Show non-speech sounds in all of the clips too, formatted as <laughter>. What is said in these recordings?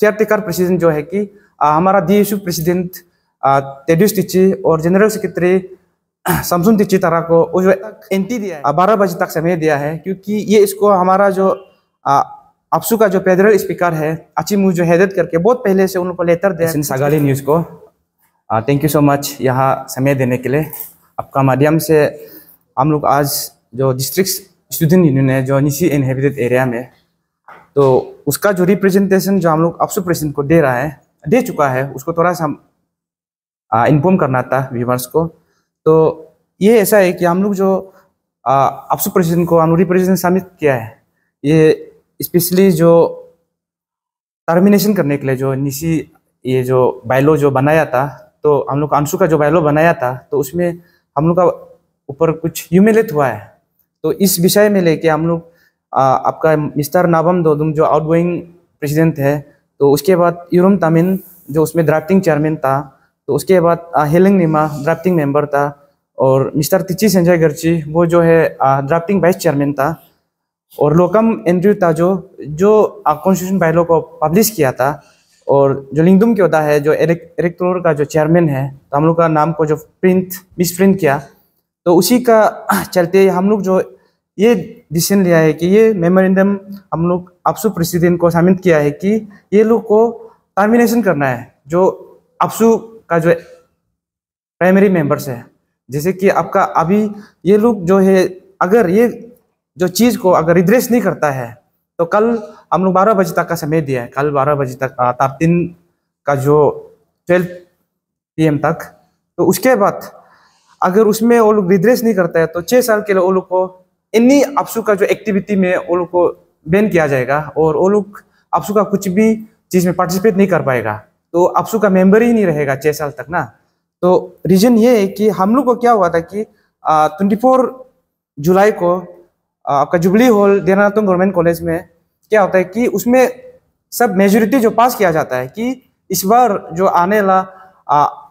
caretaker president जो है कि हमारा डी यू प्रेसिडेंट तेडिस तिची और जनरल सेक्रेटरी समसुन तिची तारा को उस एंट्री दिया है बारह बजे तक समय दिया है क्योंकि ये इसको हमारा जो अफसू का जो फेडरल स्पीकर है अच्छी मुझ जो हैदत करके बहुत पहले से उनको लेटर दिया सागाली न्यूज़ को थैंक यू सो मच यहाँ समय देने के लिए आपका माध्यम से हम लोग आज जो डिस्ट्रिक्ट स्टूडेंट यूनियन है जो निशी इनहेबिटेड एरिया में तो उसका जो रिप्रेजेंटेशन जो हम लोग अपसु प्रेसिडेंट को दे रहा है दे चुका है उसको थोड़ा सा हम इन्फॉर्म करना था व्यूवर्स को तो ये ऐसा है कि हम लोग जो अपसु प्रेसिडेंट को हम रिप्रेजेंट सबमिट किया है ये स्पेशली जो टर्मिनेशन करने के लिए जो निशी ये जो बायलो जो बनाया था तो हम लोग अंशु का जो बायलो बनाया था तो उसमें हम लोग का ऊपर कुछ ह्यूमिलेट हुआ है तो इस विषय में लेके हम लोग आपका मिस्टर नाबम दोदुम जो आउटगोइंग प्रेसिडेंट है तो उसके बाद यूरम तमिन जो उसमें ड्राफ्टिंग चेयरमैन था तो उसके बाद हेलिंग निमा ड्राफ्टिंग मेंबर था और मिस्टर तिची संजय गर्ची वो जो है ड्राफ्टिंग वाइस चेयरमैन था और लोकम एंड्रयू था जो जो कॉन्स्टिट्यूशन बाइलो को पब्लिश किया था और जो लिंगदम के होता है जो इलेक्ट्रोर का जो चेयरमैन है तो हम लोग का नाम को जो प्रिंट मिस प्रिंट किया तो उसी का <clears throat> चलते हम लोग जो ये डिसीजन लिया है कि ये मेमोरेंडम हम लोग आपसू प्रेसिडेंट को शामिल किया है कि ये लोग को टर्मिनेशन करना है जो आपसू का जो प्राइमरी मेंबर्स है जैसे कि आपका अभी ये लोग जो है अगर ये जो चीज़ को अगर रिड्रेस नहीं करता है तो कल हम लोग बारह बजे तक का समय दिया है कल बारह बजे तक तीन का जो ट्वेल्व पी तक तो उसके बाद अगर उसमें वो लोग रिड्रेस नहीं करता है तो छः साल के लिए वो लोग को इन्हीं आपसू का जो एक्टिविटी में वो लोग को बैन किया जाएगा और वो लोग आपसू का कुछ भी चीज़ में पार्टिसिपेट नहीं कर पाएगा तो आपसू का मेंबर ही नहीं रहेगा छः साल तक ना तो रीज़न ये है कि हम लोग को क्या हुआ था कि ट्वेंटी फोर जुलाई को आपका जुबली हॉल देनातुंग गवर्नमेंट कॉलेज में क्या होता है कि उसमें सब मेजोरिटी जो पास किया जाता है कि इस बार जो आने वाला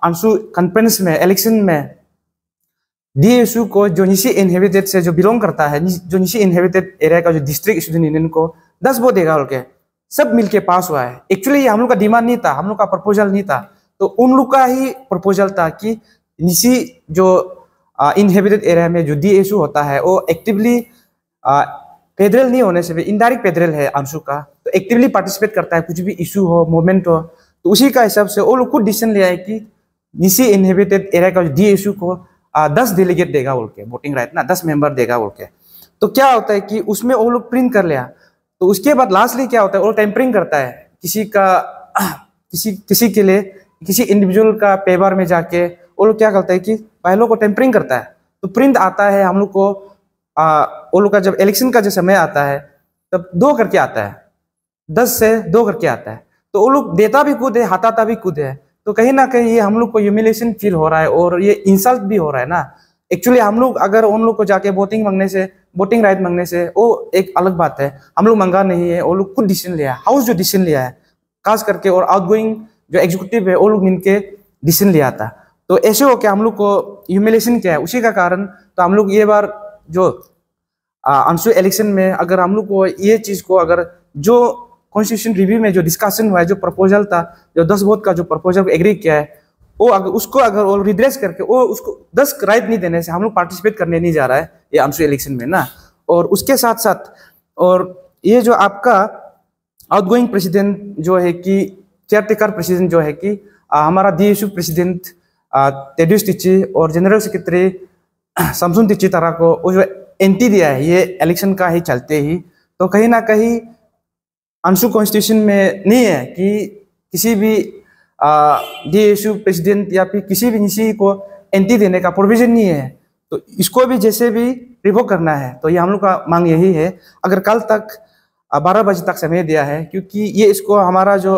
आंसू कॉन्फ्रेंस में इलेक्शन में डी यीशु को जो निशी इनहेबिटेड से जो बिलोंग करता है जो निशी इनहेबिटेड एरिया का जो डिस्ट्रिक्ट स्टूडेंट यूनियन को दस वो देगा बोल के सब मिलके पास हुआ है एक्चुअली हम लोग का डिमांड नहीं था हम लोग का प्रपोजल नहीं था तो उन लोग का ही प्रपोजल था कि निशी जो इनहेबिटेड एरिया में जो डी एसू होता है वो एक्टिवली पेदरल नहीं होने से भी इनडायरेक्ट पेदरल है आंसू का तो एक्टिवली पार्टिसिपेट करता है कुछ भी इशू हो मोमेंट हो तो उसी का हिसाब से वो लोग खुद डिसीजन लिया है कि निशी इनहेबिटेड एरिया का डी एसू को दस डेलीगेट देगा बोल के वोटिंग राइट ना दस मेंबर देगा बोल के तो क्या होता है कि उसमें वो लोग प्रिंट कर लिया तो उसके बाद लास्टली क्या होता है वो टेम्परिंग करता है किसी का किसी किसी के लिए किसी इंडिविजुअल का पेपर में जाके वो लोग क्या करता है कि पहलों को टेम्परिंग करता है तो प्रिंट आता है हम लोग को आ, वो लोग का जब इलेक्शन का जो समय आता है तब दो करके आता है दस से दो करके आता है तो वो लोग देता भी खुद है हटाता भी खुद है तो कहीं ना कहीं ये हम लोग को ह्यूमिलेशन फील हो रहा है और ये इंसल्ट भी हो रहा है ना एक्चुअली हम लोग अगर उन लोग को जाके वोटिंग मांगने से वोटिंग राइट मांगने से वो एक अलग बात है हम लोग मंगा नहीं है वो लोग खुद डिसीजन लिया है हाउस जो डिसीजन लिया है खास करके और आउट गोइंग जो एग्जीक्यूटिव है वो लोग मिलकर डिसीजन लिया था तो ऐसे हो क्या हम लोग को ह्यूमिलेशन क्या है उसी का कारण तो हम लोग ये बार जो आंसू इलेक्शन में अगर हम लोग को ये चीज़ को अगर जो कॉन्स्टिट्यूशन रिव्यू में जो डिस्कशन हुआ है जो प्रपोजल था जो दस वोट का जो प्रपोजल एग्री किया है वो अगर उसको अगर वो रिड्रेस करके वो उसको दस राइट नहीं देने से हम लोग पार्टिसिपेट करने नहीं जा रहा है ये आंसू इलेक्शन में ना और उसके साथ साथ और ये जो आपका आउटगोइंग प्रेसिडेंट जो है कि केयर टेकर प्रेसिडेंट जो है कि आ, हमारा डी एस प्रेसिडेंट तेड्यूस टिची और जनरल सेक्रेटरी समसुन टिची तारा को वो जो एंटी दिया है ये इलेक्शन का ही चलते ही तो कहीं ना कहीं अंशु कॉन्स्टिट्यूशन में नहीं है कि किसी भी डी एसयू प्रेसिडेंट या फिर किसी भी निशी को एंट्री देने का प्रोविजन नहीं है तो इसको भी जैसे भी रिवोक करना है तो ये हम लोग का मांग यही है अगर कल तक बारह बजे तक समय दिया है क्योंकि ये इसको हमारा जो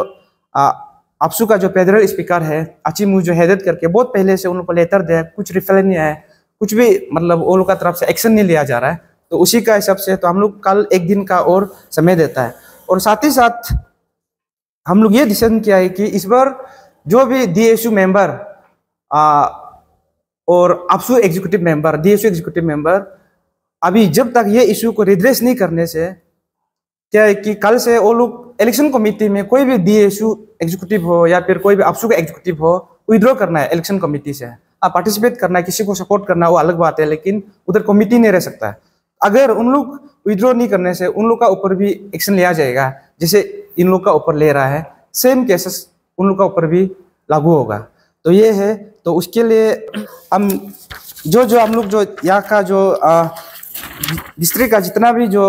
आपसू का जो फेडरल स्पीकर है अच्छी मुझ जो हैदत करके बहुत पहले से उन लोग को लेटर दिया है कुछ रिफल नहीं आया कुछ भी मतलब वो लोग का तरफ से एक्शन नहीं लिया जा रहा है तो उसी का हिसाब से तो हम लोग कल एक दिन का और समय देता है और साथ ही साथ हम लोग ये डिसीजन किया है कि इस बार जो भी डी एस यू मेम्बर और AAPSU executive member D S executive member अभी जब तक ये इशू को रिड्रेस नहीं करने से क्या है कि कल से वो लोग इलेक्शन कमेटी में कोई भी डी एस एग्जीक्यूटिव हो या फिर कोई भी आपसू का एग्जीक्यूटिव हो विद्रॉ करना है इलेक्शन कमेटी से आप पार्टिसिपेट करना है किसी को सपोर्ट करना है वो अलग बात है लेकिन उधर कमेटी नहीं रह सकता है अगर उन लोग विद्रॉ नहीं करने से उन लोग का ऊपर भी एक्शन लिया जाएगा जैसे इन लोग का ऊपर ले रहा है सेम केसेस उन लोग का ऊपर भी लागू होगा तो ये है तो उसके लिए हम जो जो हम लोग जो यहाँ का जो डिस्ट्रिक्ट का जितना भी जो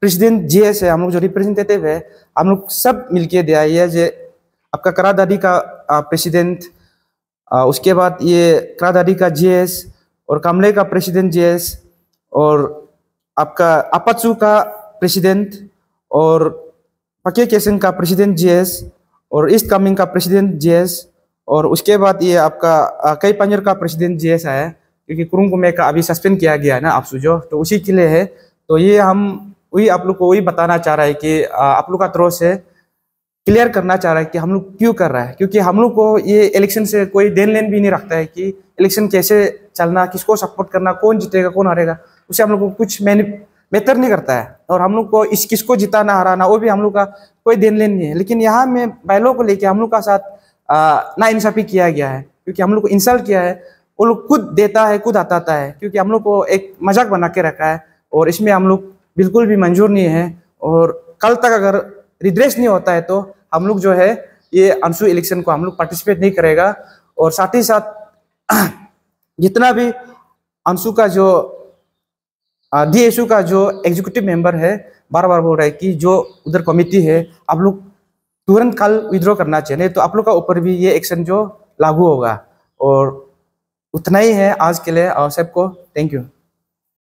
प्रेसिडेंट जी एस है हम लोग जो रिप्रेजेंटेटिव है हम लोग सब मिलके दिया ये जे आपका करादारी का प्रेसिडेंट उसके बाद ये करादारी का जी एस और कमले का प्रेसिडेंट जी एस और आपका अपाचू का प्रेसिडेंट और पके केसन का प्रेसिडेंट जीएस और ईस्ट कमिंग का प्रेसिडेंट जीएस और उसके बाद ये आपका कई पंजर का प्रेसिडेंट जीएस आया क्योंकि कुरुंग कुमे का अभी सस्पेंड किया गया है ना आप सुझो तो उसी के लिए है तो ये हम वही आप लोग को वही बताना चाह रहा है कि आप लोग का तरफ से क्लियर करना चाह रहा है कि हम लोग क्यों कर रहा है क्योंकि हम लोग को ये इलेक्शन से कोई देन लेन भी नहीं रखता है कि इलेक्शन कैसे चलना किसको सपोर्ट करना कौन जीतेगा कौन हारेगा उसे हम लोग को कुछ मैंने बेहतर नहीं करता है और हम लोग को इस किसको जिताना हराना वो भी हम लोग का कोई देन लेन नहीं है लेकिन यहाँ में बैलों को लेके हम लोग का साथ ना इंसाफ़ी किया गया है क्योंकि हम लोग को इंसल्ट किया है वो लोग खुद देता है खुद आताता है क्योंकि हम लोग को एक मजाक बना के रखा है और इसमें हम लोग बिल्कुल भी मंजूर नहीं है और कल तक अगर रिड्रेस नहीं होता है तो हम लोग जो है ये अंशु इलेक्शन को हम लोग पार्टिसिपेट नहीं करेगा और साथ ही साथ <clears throat> जितना भी अंशु का जो डीएसयू का जो एग्जीक्यूटिव मेंबर है बार बार बोल रहा है कि जो उधर कमेटी है आप लोग तुरंत कल विद्रॉ करना चाहिए तो आप लोग का ऊपर भी ये एक्शन जो लागू होगा और उतना ही है आज के लिए और सबको थैंक यू